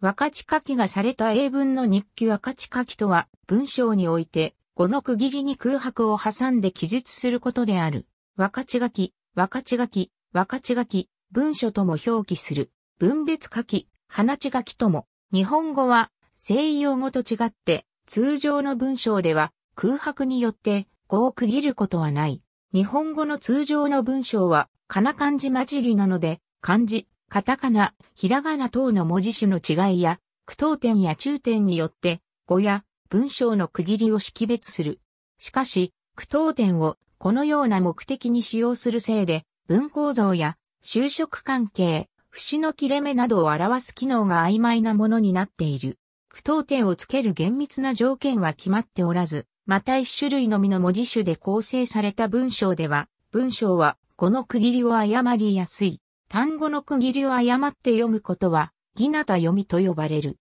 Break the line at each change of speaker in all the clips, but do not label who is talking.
若地書きがされた英文の日記若地書きとは、文章において、語の区切りに空白を挟んで記述することである。若地書き、若地書き、若地書き、文書とも表記する。分別書き、花地書きとも。日本語は、西洋語と違って、通常の文章では、空白によって、語を区切ることはない。日本語の通常の文章は、かな漢字混じりなので、漢字、カタカナ、ひらがな等の文字種の違いや、句読点や中点によって、語や文章の区切りを識別する。しかし、句読点をこのような目的に使用するせいで、文構造や就職関係、節の切れ目などを表す機能が曖昧なものになっている。句読点をつける厳密な条件は決まっておらず、また一種類のみの文字種で構成された文章では、文章はこの区切りを誤りやすい。単語の区切りを誤って読むことは、ギナタ読みと呼ばれる。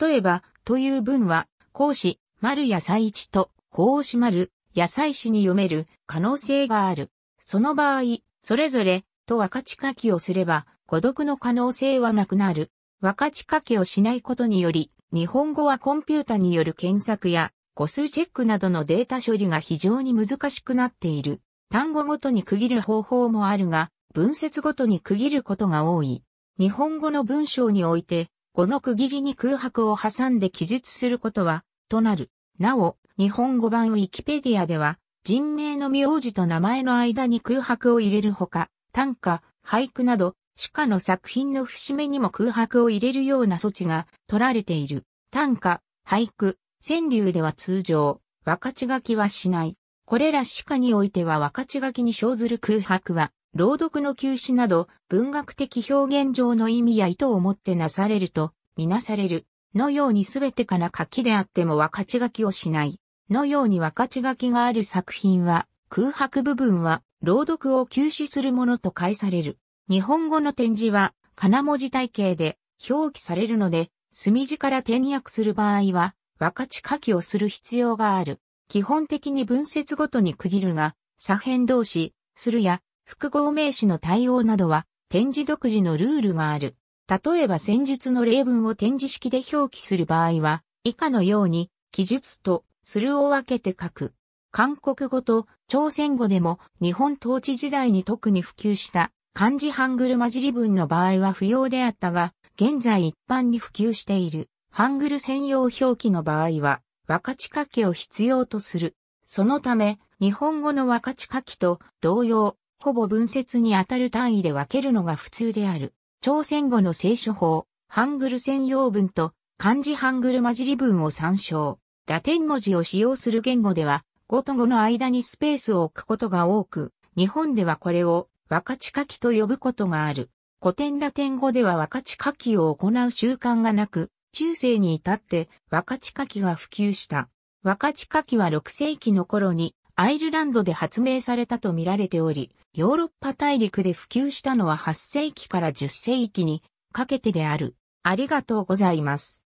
例えば、という文は、孔子、丸野菜一と、講師丸、野菜師に読める可能性がある。その場合、それぞれ、と分かち書きをすれば、孤独の可能性はなくなる。分かち書きをしないことにより、日本語はコンピュータによる検索や、個数チェックなどのデータ処理が非常に難しくなっている。単語ごとに区切る方法もあるが、文節ごとに区切ることが多い。日本語の文章において、語の区切りに空白を挟んで記述することは、となる。なお、日本語版ウィキペディアでは、人名の名字と名前の間に空白を入れるほか、短歌、俳句など、主歌の作品の節目にも空白を入れるような措置が取られている。短歌、俳句、川柳では通常、分かち書きはしない。これら主歌においては分かち書きに生ずる空白は、朗読の休止など文学的表現上の意味や意図をもってなされると、みなされる。のようにすべてから書きであっても分かち書きをしない。のように分かち書きがある作品は、空白部分は朗読を休止するものと解される。日本語の展示は、金文字体系で表記されるので、墨字から転訳する場合は、分かち書きをする必要がある。基本的に文節ごとに区切るが、左辺同士、するや、複合名詞の対応などは、展示独自のルールがある。例えば先日の例文を展示式で表記する場合は、以下のように、記述と、するを分けて書く。韓国語と朝鮮語でも日本統治時代に特に普及した漢字ハングル混じり文の場合は不要であったが、現在一般に普及しているハングル専用表記の場合は分かち書きを必要とする。そのため、日本語の分かち書きと同様、ほぼ文節にあたる単位で分けるのが普通である。朝鮮語の聖書法、ハングル専用文と漢字ハングル混じり文を参照。ラテン文字を使用する言語では、語と語の間にスペースを置くことが多く、日本ではこれを若地書きと呼ぶことがある。古典ラテン語では若地書きを行う習慣がなく、中世に至って若地書きが普及した。若地書きは6世紀の頃にアイルランドで発明されたと見られており、ヨーロッパ大陸で普及したのは8世紀から10世紀にかけてである。ありがとうございます。